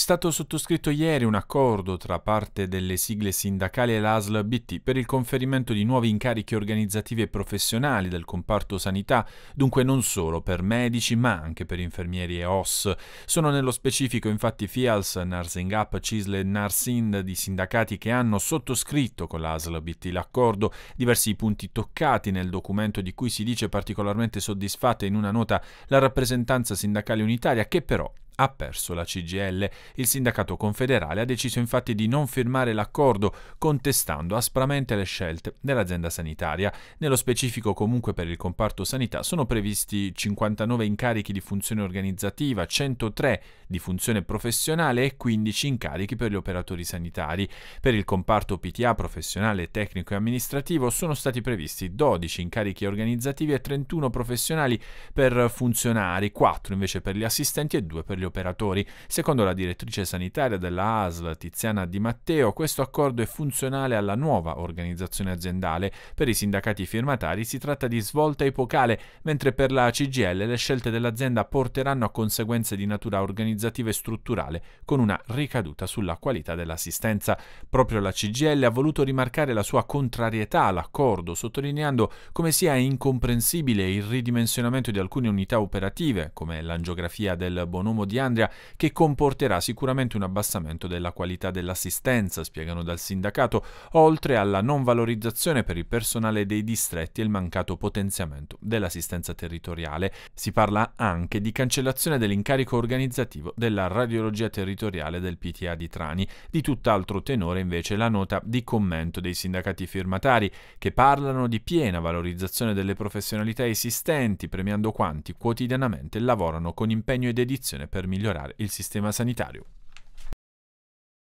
stato sottoscritto ieri un accordo tra parte delle sigle sindacali e l'ASL BT per il conferimento di nuovi incarichi organizzativi e professionali del comparto sanità, dunque non solo per medici ma anche per infermieri e OS. Sono nello specifico infatti FIALS, NARSINGAP, Up, CISL e Narsind di sindacati che hanno sottoscritto con l'ASL BT l'accordo, diversi punti toccati nel documento di cui si dice particolarmente soddisfatta in una nota la rappresentanza sindacale unitaria che però ha perso la CGL. Il sindacato confederale ha deciso infatti di non firmare l'accordo, contestando aspramente le scelte dell'azienda sanitaria. Nello specifico comunque per il comparto sanità sono previsti 59 incarichi di funzione organizzativa, 103 di funzione professionale e 15 incarichi per gli operatori sanitari. Per il comparto PTA professionale, tecnico e amministrativo sono stati previsti 12 incarichi organizzativi e 31 professionali per funzionari, 4 invece per gli assistenti e 2 per gli operatori operatori. Secondo la direttrice sanitaria della ASL Tiziana Di Matteo, questo accordo è funzionale alla nuova organizzazione aziendale. Per i sindacati firmatari si tratta di svolta epocale, mentre per la CGL le scelte dell'azienda porteranno a conseguenze di natura organizzativa e strutturale, con una ricaduta sulla qualità dell'assistenza. Proprio la CGL ha voluto rimarcare la sua contrarietà all'accordo, sottolineando come sia incomprensibile il ridimensionamento di alcune unità operative, come l'angiografia del bonomo di Andria che comporterà sicuramente un abbassamento della qualità dell'assistenza, spiegano dal sindacato, oltre alla non valorizzazione per il personale dei distretti e il mancato potenziamento dell'assistenza territoriale. Si parla anche di cancellazione dell'incarico organizzativo della radiologia territoriale del PTA di Trani, di tutt'altro tenore invece la nota di commento dei sindacati firmatari che parlano di piena valorizzazione delle professionalità esistenti, premiando quanti quotidianamente lavorano con impegno e dedizione per per migliorare il sistema sanitario.